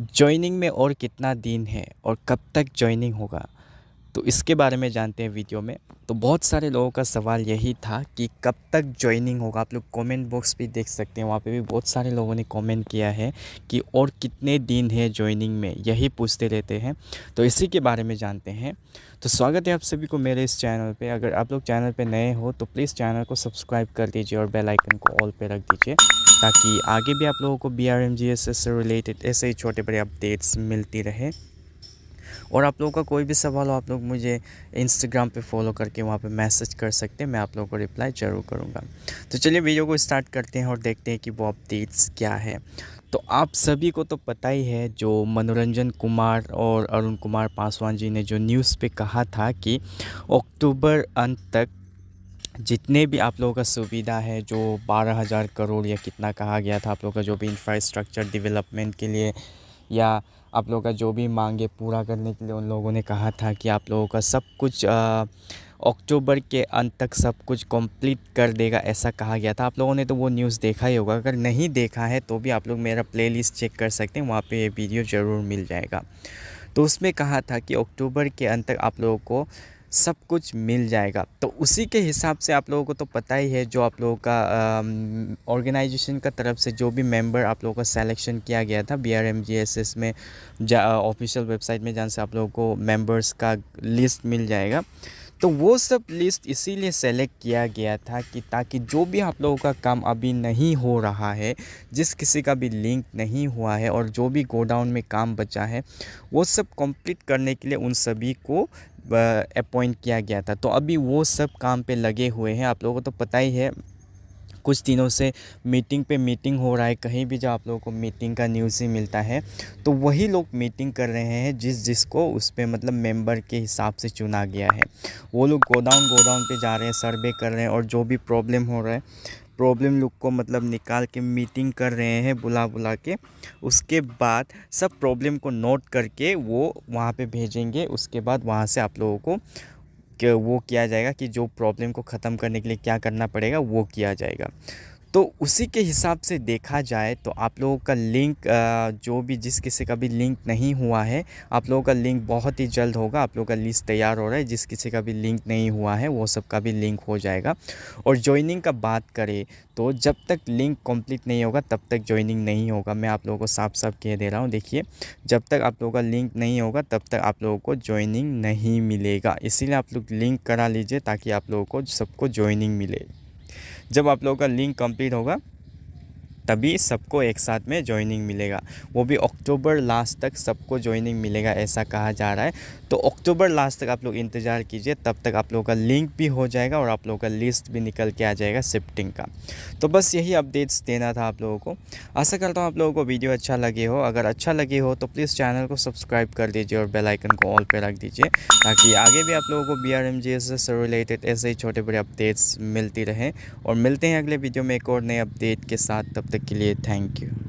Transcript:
joining में और कितना दिन है और कब तक ज्वाइनिंग होगा तो इसके बारे में जानते हैं वीडियो में तो बहुत सारे लोगों का सवाल यही था कि कब तक ज्वाइनिंग होगा आप लोग कमेंट बॉक्स भी देख सकते हैं वहाँ पे भी बहुत सारे लोगों ने कमेंट किया है कि और कितने दिन है ज्वाइनिंग में यही पूछते रहते हैं तो इसी के बारे में जानते हैं तो स्वागत है आप सभी को मेरे इस चैनल पर अगर आप लोग चैनल पर नए हो तो प्लीज़ चैनल को सब्सक्राइब कर दीजिए और बेलाइकन को ऑल पर रख दीजिए ताकि आगे भी आप लोगों को B R M G S S से रिलेटेड ऐसे ही छोटे बड़े अपडेट्स मिलती रहे और आप लोगों का कोई भी सवाल हो आप लोग मुझे इंस्टाग्राम पे फॉलो करके वहाँ पे मैसेज कर सकते हैं मैं आप लोगों को रिप्लाई ज़रूर करूँगा तो चलिए वीडियो को स्टार्ट करते हैं और देखते हैं कि वो अपडेट्स क्या है तो आप सभी को तो पता ही है जो मनोरंजन कुमार और अरुण कुमार पासवान जी ने जो न्यूज़ पर कहा था कि अक्टूबर अंत तक जितने भी आप लोगों का सुविधा है जो बारह हज़ार करोड़ या कितना कहा गया था आप लोगों का जो भी इंफ्रास्ट्रक्चर डेवलपमेंट के लिए या आप लोगों का जो भी मांगे पूरा करने के लिए उन लोगों ने कहा था कि आप लोगों का सब कुछ अक्टूबर के अंत तक सब कुछ कंप्लीट कर देगा ऐसा कहा गया था आप लोगों ने तो वो न्यूज़ देखा ही होगा अगर नहीं देखा है तो भी आप लोग मेरा प्लेलिस्ट चेक कर सकते हैं वहाँ पे ये वीडियो ज़रूर मिल जाएगा तो उसमें कहा था कि अक्टूबर के अंत तक आप लोगों को सब कुछ मिल जाएगा तो उसी के हिसाब से आप लोगों को तो पता ही है जो आप लोगों का ऑर्गेनाइजेशन का तरफ से जो भी मेंबर आप लोगों का सिलेक्शन किया गया था B R M G S S में ऑफिशियल वेबसाइट में जहाँ से आप लोगों को मेंबर्स का लिस्ट मिल जाएगा तो वो सब लिस्ट इसीलिए सेलेक्ट किया गया था कि ताकि जो भी आप लोगों का काम अभी नहीं हो रहा है जिस किसी का भी लिंक नहीं हुआ है और जो भी गोडाउन में काम बचा है वो सब कंप्लीट करने के लिए उन सभी को अपॉइंट किया गया था तो अभी वो सब काम पे लगे हुए हैं आप लोगों को तो पता ही है कुछ दिनों से मीटिंग पे मीटिंग हो रहा है कहीं भी जब आप लोगों को मीटिंग का न्यूज़ ही मिलता है तो वही लोग मीटिंग कर रहे हैं जिस जिसको उस पर मतलब मेंबर के हिसाब से चुना गया है वो लोग गोडाउन गोडाउन पे जा रहे हैं सर्वे कर रहे हैं और जो भी प्रॉब्लम हो रहा है प्रॉब्लम लोग को मतलब निकाल के मीटिंग कर रहे हैं बुला बुला के उसके बाद सब प्रॉब्लम को नोट करके वो वहाँ पे भेजेंगे उसके बाद वहाँ से आप लोगों को वो किया जाएगा कि जो प्रॉब्लम को ख़त्म करने के लिए क्या करना पड़ेगा वो किया जाएगा तो उसी के हिसाब से देखा जाए तो आप लोगों का लिंक जो भी जिस किसी का भी लिंक नहीं हुआ है आप लोगों का लिंक बहुत ही जल्द होगा आप लोगों का लिस्ट तैयार हो रहा है जिस किसी का भी लिंक नहीं हुआ है वो सब का भी लिंक हो जाएगा और ज्वाइनिंग का बात करें तो जब तक लिंक कंप्लीट नहीं होगा तब तक ज्वाइनिंग नहीं होगा मैं आप लोगों को साफ साफ कह दे रहा हूँ देखिए जब तक आप लोगों का लिंक नहीं होगा तब तक आप लोगों को ज्वाइनिंग नहीं मिलेगा इसीलिए आप लोग लिंक करा लीजिए ताकि आप लोगों को सबको ज्वाइनिंग मिले जब आप लोगों का लिंक कंप्लीट होगा तभी सबको एक साथ में ज्वाइनिंग मिलेगा वो भी अक्टूबर लास्ट तक सबको ज्वाइनिंग मिलेगा ऐसा कहा जा रहा है तो अक्टूबर लास्ट तक आप लोग इंतज़ार कीजिए तब तक आप लोगों का लिंक भी हो जाएगा और आप लोगों का लिस्ट भी निकल के आ जाएगा शिफ्टिंग का तो बस यही अपडेट्स देना था आप लोगों को आशा करता हूँ आप लोगों को वीडियो अच्छा लगे हो अगर अच्छा लगे हो तो प्लीज़ चैनल को सब्सक्राइब कर दीजिए और बेलाइकन को ऑल पर रख दीजिए ताकि आगे भी आप लोगों को B R M G S से रिलेटेड ऐसे ही छोटे बड़े अपडेट्स मिलती रहें और मिलते हैं अगले वीडियो में एक और नए अपडेट के साथ तब तक तक के लिए थैंक यू